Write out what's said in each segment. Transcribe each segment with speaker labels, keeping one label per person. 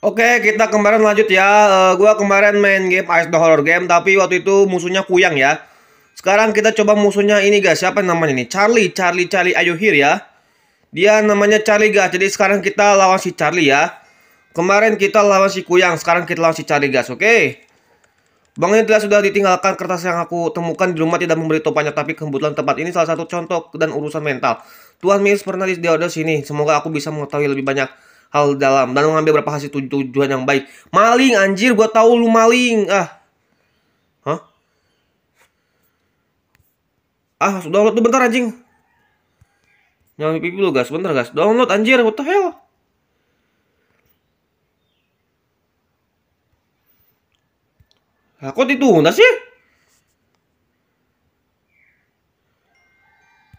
Speaker 1: Oke, kita kemarin lanjut ya. Uh, gua kemarin main game Ice the Horror Game, tapi waktu itu musuhnya kuyang ya. Sekarang kita coba musuhnya ini guys, siapa namanya ini? Charlie, Charlie, Charlie Ayo Here ya. Dia namanya Charlie guys, jadi sekarang kita lawan si Charlie ya. Kemarin kita lawan si kuyang, sekarang kita lawan si Charlie guys, oke? Okay? Bang telah sudah ditinggalkan kertas yang aku temukan di rumah tidak memberi topanya, tapi kebetulan tempat ini salah satu contoh dan urusan mental. Tuhan Miss pernah di sini, semoga aku bisa mengetahui lebih banyak hal dalam dan mengambil berapa hasil tujuan yang baik. Maling anjir, gua tahu lu maling. Ah. Hah? Ah, download tuh bentar anjing. Jangan pipi lu gas, bentar gas. Download anjir, what the hell? aku kok ditunda sih?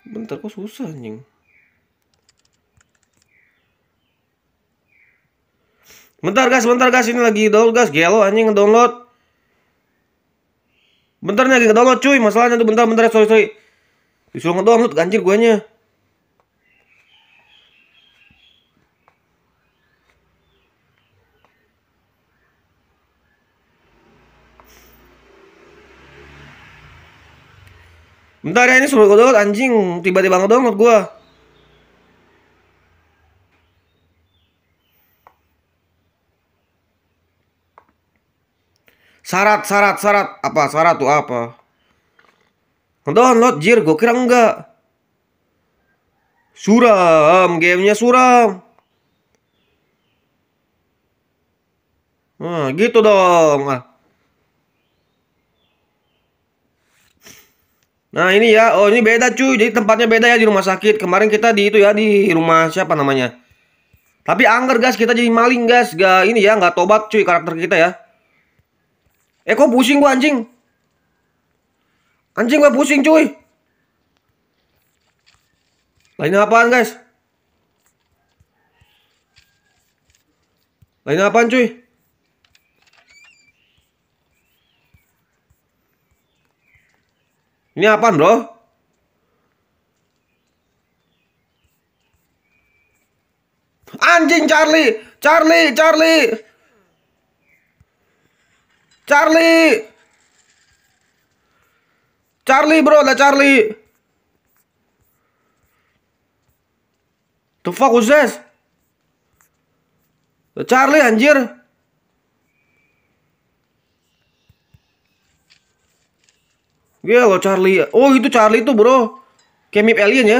Speaker 1: Bentar kok susah anjing. Bentar guys, bentar guys, ini lagi download guys, gelo anjing ngedownload. Bentar nih lagi ngedownload cuy, masalahnya tuh bentar bentar sorry sorry. Disuruh ngedownload ganjir guanya. Bentar ya ini suruh ngedownload anjing tiba-tiba ngedownload gua. Syarat, syarat, syarat. Apa syarat tuh apa? Download jir, gue kira enggak. Suram, gamenya suram. Nah, gitu dong. Ah. Nah, ini ya. Oh, ini beda cuy. Jadi tempatnya beda ya di rumah sakit. Kemarin kita di itu ya di rumah siapa namanya? Tapi angker gas kita jadi maling gas. Gak ini ya, nggak tobat cuy karakter kita ya. Eh kok pusing gua anjing? Anjing gua pusing cuy. Lainnya apaan guys? Lainnya apaan cuy? Ini apaan bro? Anjing Charlie, Charlie, Charlie. Charlie. Charlie bro, ada Charlie. The fuck was this? The Charlie anjir. Gila lo Charlie. Oh, itu Charlie tuh Bro. Kayak alien ya.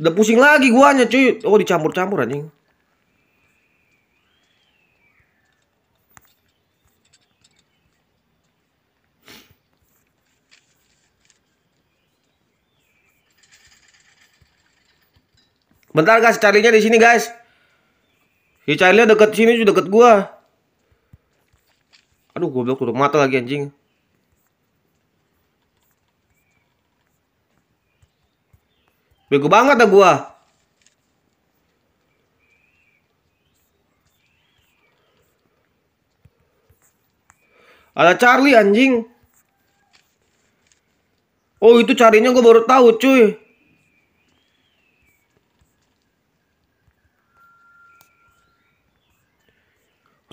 Speaker 1: Udah pusing lagi guanya, cuy. Oh, dicampur-campur anjing. Bentar guys, carinya di sini guys. Si Charlie deket sini, deket gua. Aduh, goblok tutup mata lagi anjing. Bego banget dah gua. Ada Charlie anjing. Oh, itu carinya gua baru tahu, cuy.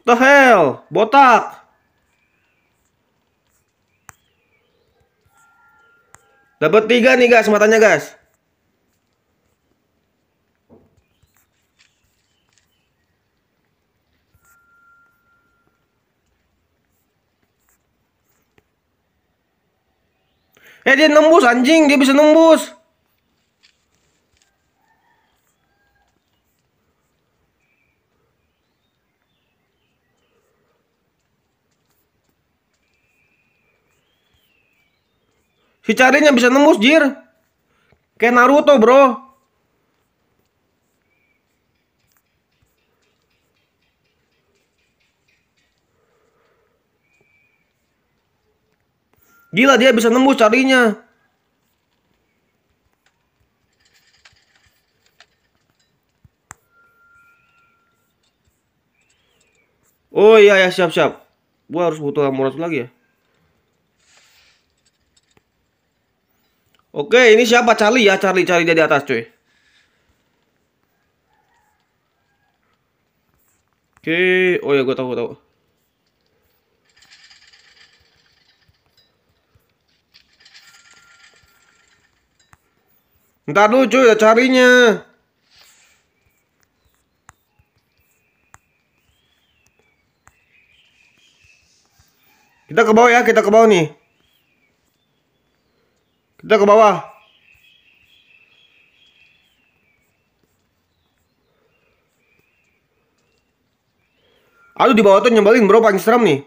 Speaker 1: The hell? Botak. Dapat tiga nih guys matanya guys. Eh dia nembus anjing, dia bisa nembus. Si Charin yang bisa nembus, Jir. Kayak Naruto, bro. Gila dia bisa nembus carinya. Oh iya ya siap-siap. Gua harus butuh amuras lagi ya. Oke, ini siapa? Charlie ya, Charlie, cari dia di atas, cuy. Oke, oh ya gue tahu, gue tahu. Ntar dulu cuy, ya carinya. Kita ke bawah ya, kita ke bawah nih. Kita ke bawah. Aduh di bawah tuh nyebelin bro paling serem nih.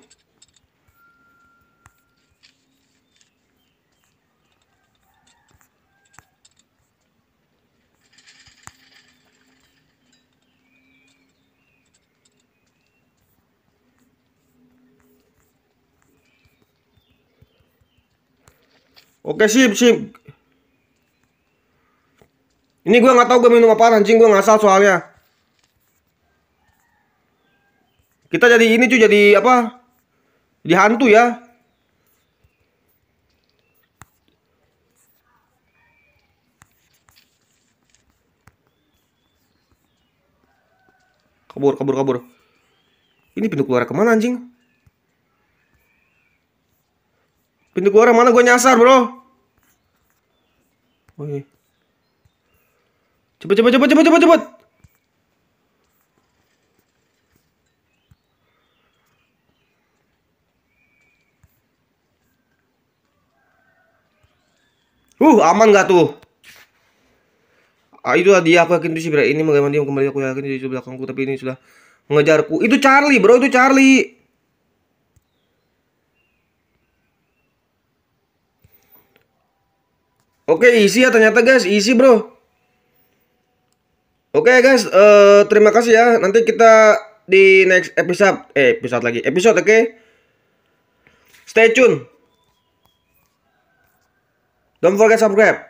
Speaker 1: Oke sip sip. Ini gue gak tau gue minum apa anjing gue ngasal soalnya. Kita jadi ini cuy jadi apa? Jadi hantu ya. Kabur kabur kabur. Ini pintu keluar kemana anjing? Pintu keluar orang mana gue nyasar bro Oke oh, iya. Cepet cepet cepet cepet cepet cepet Uh aman gak tuh ah, Itu dia aku yakin itu sih bro Ini bagaimana dia kembali aku yakin itu belakangku Tapi ini sudah mengejarku Itu Charlie bro itu Charlie Oke, isi ya ternyata guys, isi bro. Oke guys, uh, terima kasih ya. Nanti kita di next episode, eh episode lagi, episode oke. Okay? Stay tune. Don't forget subscribe.